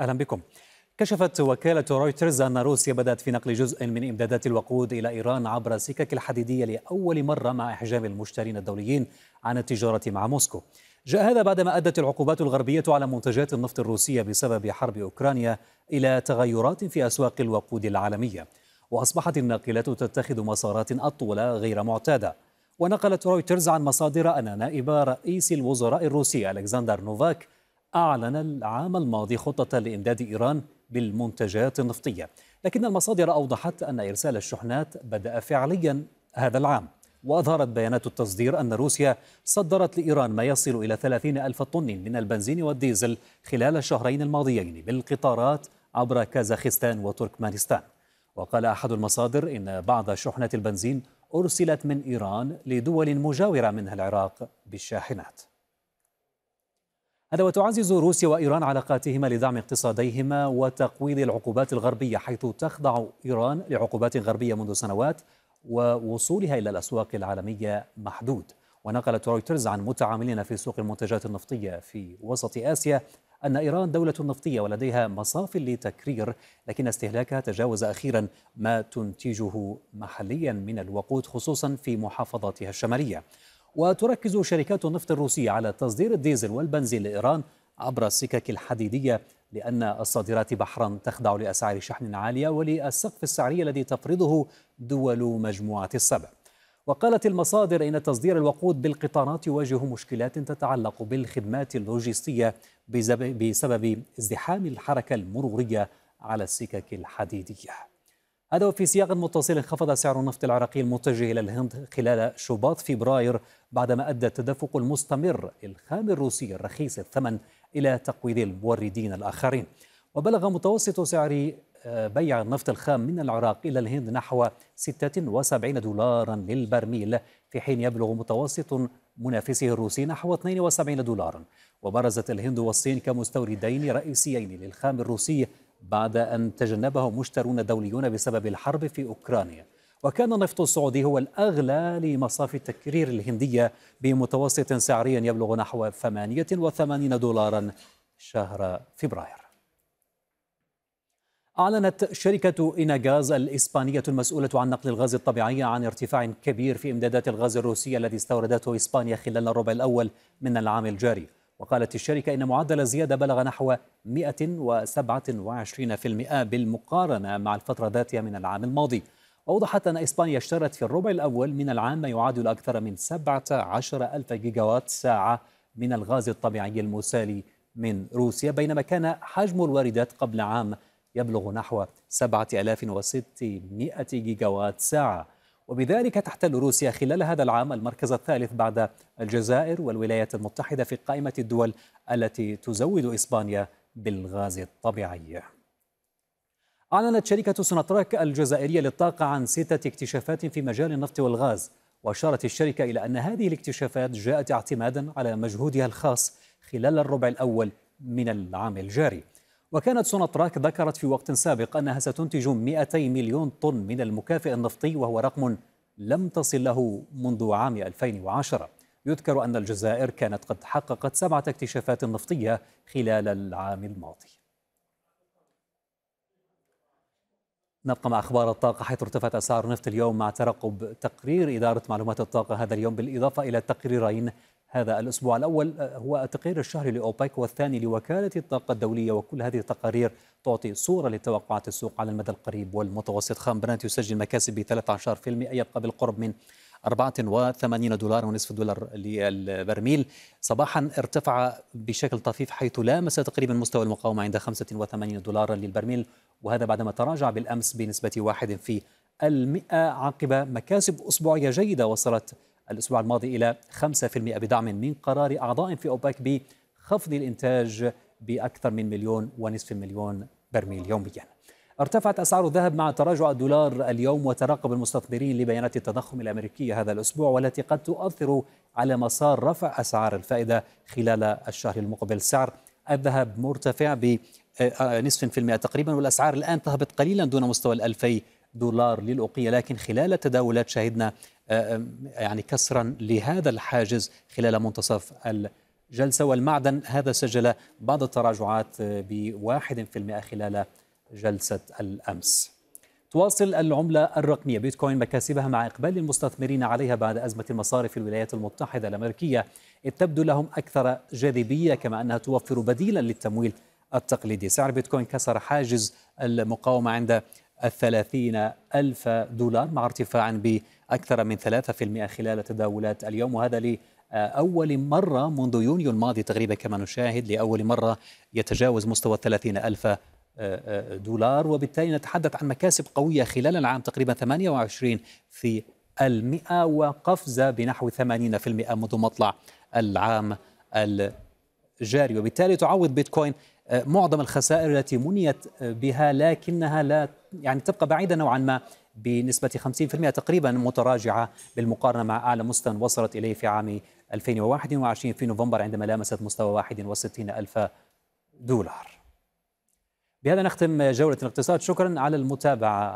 أهلا بكم كشفت وكالة رويترز أن روسيا بدأت في نقل جزء من إمدادات الوقود إلى إيران عبر السكك الحديدية لأول مرة مع إحجام المشترين الدوليين عن التجارة مع موسكو جاء هذا بعدما أدت العقوبات الغربية على منتجات النفط الروسية بسبب حرب أوكرانيا إلى تغيرات في أسواق الوقود العالمية وأصبحت الناقلات تتخذ مسارات أطول غير معتادة ونقلت رويترز عن مصادر أن نائب رئيس الوزراء الروسي ألكسندر نوفاك أعلن العام الماضي خطة لإمداد إيران بالمنتجات النفطية لكن المصادر أوضحت أن إرسال الشحنات بدأ فعليا هذا العام وأظهرت بيانات التصدير أن روسيا صدرت لإيران ما يصل إلى 30 ألف طن من البنزين والديزل خلال الشهرين الماضيين بالقطارات عبر كازاخستان وتركمانستان وقال أحد المصادر إن بعض شحنات البنزين أرسلت من إيران لدول مجاورة منها العراق بالشاحنات هذا وتعزز روسيا وإيران علاقاتهما لدعم اقتصاديهما وتقويض العقوبات الغربية حيث تخضع إيران لعقوبات غربية منذ سنوات ووصولها إلى الأسواق العالمية محدود ونقلت رويترز عن متعاملين في سوق المنتجات النفطية في وسط آسيا أن إيران دولة نفطية ولديها مصاف لتكرير لكن استهلاكها تجاوز أخيرا ما تنتجه محليا من الوقود خصوصا في محافظاتها الشمالية وتركز شركات النفط الروسية على تصدير الديزل والبنزين لإيران عبر السكك الحديدية لأن الصادرات بحرا تخضع لأسعار شحن عالية وللسقف السعري الذي تفرضه دول مجموعة السبع وقالت المصادر إن تصدير الوقود بالقطارات يواجه مشكلات تتعلق بالخدمات اللوجستية بسبب ازدحام الحركة المرورية على السكك الحديديه هذا وفي سياق متصل انخفض سعر النفط العراقي المتجه إلى الهند خلال شباط فبراير بعدما أدى التدفق المستمر للخام الروسي الرخيص الثمن إلى تقويض الموردين الآخرين وبلغ متوسط سعر آه، بيع النفط الخام من العراق إلى الهند نحو 76 دولارا للبرميل في حين يبلغ متوسط منافسه الروسي نحو 72 دولارا وبرزت الهند والصين كمستوردين رئيسيين للخام الروسي بعد أن تجنبه مشترون دوليون بسبب الحرب في أوكرانيا وكان النفط السعودي هو الأغلى لمصافي التكرير الهندية بمتوسط سعري يبلغ نحو 88 دولارا شهر فبراير أعلنت شركة إيناغاز الإسبانية المسؤولة عن نقل الغاز الطبيعي عن ارتفاع كبير في إمدادات الغاز الروسي الذي استوردته إسبانيا خلال الربع الأول من العام الجاري وقالت الشركة إن معدل الزيادة بلغ نحو 127% بالمقارنة مع الفترة ذاتها من العام الماضي أوضحت أن إسبانيا اشترت في الربع الأول من العام ما يعادل أكثر من 17 ألف جيجاوات ساعة من الغاز الطبيعي المسالي من روسيا بينما كان حجم الواردات قبل عام يبلغ نحو 7600 جيجاوات ساعه وبذلك تحتل روسيا خلال هذا العام المركز الثالث بعد الجزائر والولايات المتحدة في قائمة الدول التي تزود إسبانيا بالغاز الطبيعي أعلنت شركة سوناتراك الجزائرية للطاقة عن ستة اكتشافات في مجال النفط والغاز وأشارت الشركة إلى أن هذه الاكتشافات جاءت اعتمادا على مجهودها الخاص خلال الربع الأول من العام الجاري وكانت سوناتراك ذكرت في وقت سابق أنها ستنتج 200 مليون طن من المكافئ النفطي وهو رقم لم تصل له منذ عام 2010 يذكر أن الجزائر كانت قد حققت سبعة اكتشافات نفطية خلال العام الماضي نبقى مع أخبار الطاقة حيث ارتفعت أسعار النفط اليوم مع ترقب تقرير إدارة معلومات الطاقة هذا اليوم بالإضافة إلى تقريرين هذا الأسبوع الأول آه، هو التقرير الشهري لأوبيك والثاني لوكالة الطاقة الدولية وكل هذه التقارير تعطي صورة لتوقعات السوق على المدى القريب والمتوسط خام برنت يسجل مكاسب ب 13% يبقى بالقرب من 84 دولار ونصف دولار للبرميل صباحا ارتفع بشكل طفيف حيث لامس تقريبا مستوى المقاومة عند 85 دولارا للبرميل وهذا بعدما تراجع بالأمس بنسبة واحد في المئة عقب مكاسب أسبوعية جيدة وصلت الأسبوع الماضي إلى 5% بدعم من قرار أعضاء في أوباك بخفض الإنتاج بأكثر من مليون ونصف مليون برميل يوميا ارتفعت أسعار الذهب مع تراجع الدولار اليوم وترقب المستثمرين لبيانات التضخم الأمريكية هذا الأسبوع والتي قد تؤثر على مسار رفع أسعار الفائدة خلال الشهر المقبل سعر الذهب مرتفع بنصف آه، آه، في المئة تقريبا والأسعار الآن تهبط قليلا دون مستوى الألفي دولار للأوقية لكن خلال التداولات شهدنا آه، آه، يعني كسرا لهذا الحاجز خلال منتصف الجلسة والمعدن هذا سجل بعض التراجعات بواحد في المئة خلال جلسة الأمس تواصل العملة الرقمية بيتكوين مكاسبها مع إقبال المستثمرين عليها بعد أزمة المصارف في الولايات المتحدة الأمريكية إذ تبدو لهم أكثر جاذبية كما أنها توفر بديلا للتمويل التقليدي سعر بيتكوين كسر حاجز المقاومة عند الثلاثين ألف دولار مع ارتفاع ب أكثر من 3% خلال تداولات اليوم وهذا لأول مرة منذ يونيو الماضي تقريبا كما نشاهد لأول مرة يتجاوز مستوى 30 ألف دولار وبالتالي نتحدث عن مكاسب قوية خلال العام تقريبا 28 في المئة وقفزة بنحو 80% منذ مطلع العام الجاري وبالتالي تعوض بيتكوين آه، معظم الخسائر التي منيت بها لكنها لا يعني تبقى بعيدة نوعا ما بنسبة 50% تقريبا متراجعة بالمقارنة مع أعلى مستوى وصلت إليه في عام 2021 في نوفمبر عندما لامست مستوى 61 ألف دولار بهذا نختم جولة الاقتصاد شكرا على المتابعة